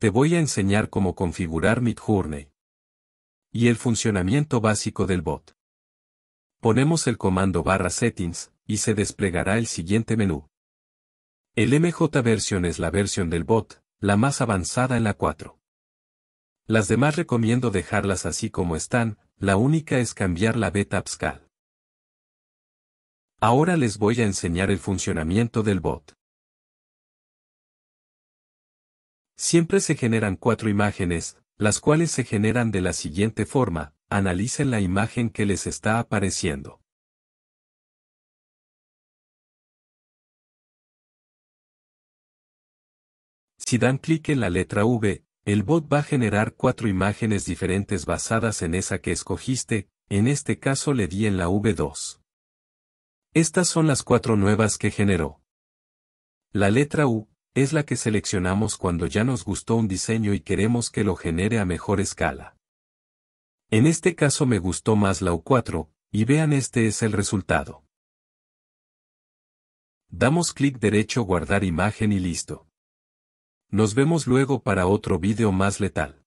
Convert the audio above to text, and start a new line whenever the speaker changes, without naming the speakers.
te voy a enseñar cómo configurar Midjourney y el funcionamiento básico del bot. Ponemos el comando barra settings, y se desplegará el siguiente menú. El MJ version es la versión del bot, la más avanzada en la 4. Las demás recomiendo dejarlas así como están, la única es cambiar la
beta Pascal. Ahora les voy a enseñar el funcionamiento del bot. Siempre se generan cuatro
imágenes, las cuales se generan de la siguiente forma, analicen la imagen que les
está apareciendo. Si dan clic en la letra V, el
bot va a generar cuatro imágenes diferentes basadas en esa que escogiste, en este caso le di en la V2. Estas son las cuatro nuevas que generó. La letra U, es la que seleccionamos cuando ya nos gustó un diseño y queremos que lo genere a mejor escala. En este caso me gustó más la U4, y vean este es el resultado. Damos clic
derecho guardar imagen y listo. Nos vemos luego para otro vídeo más letal.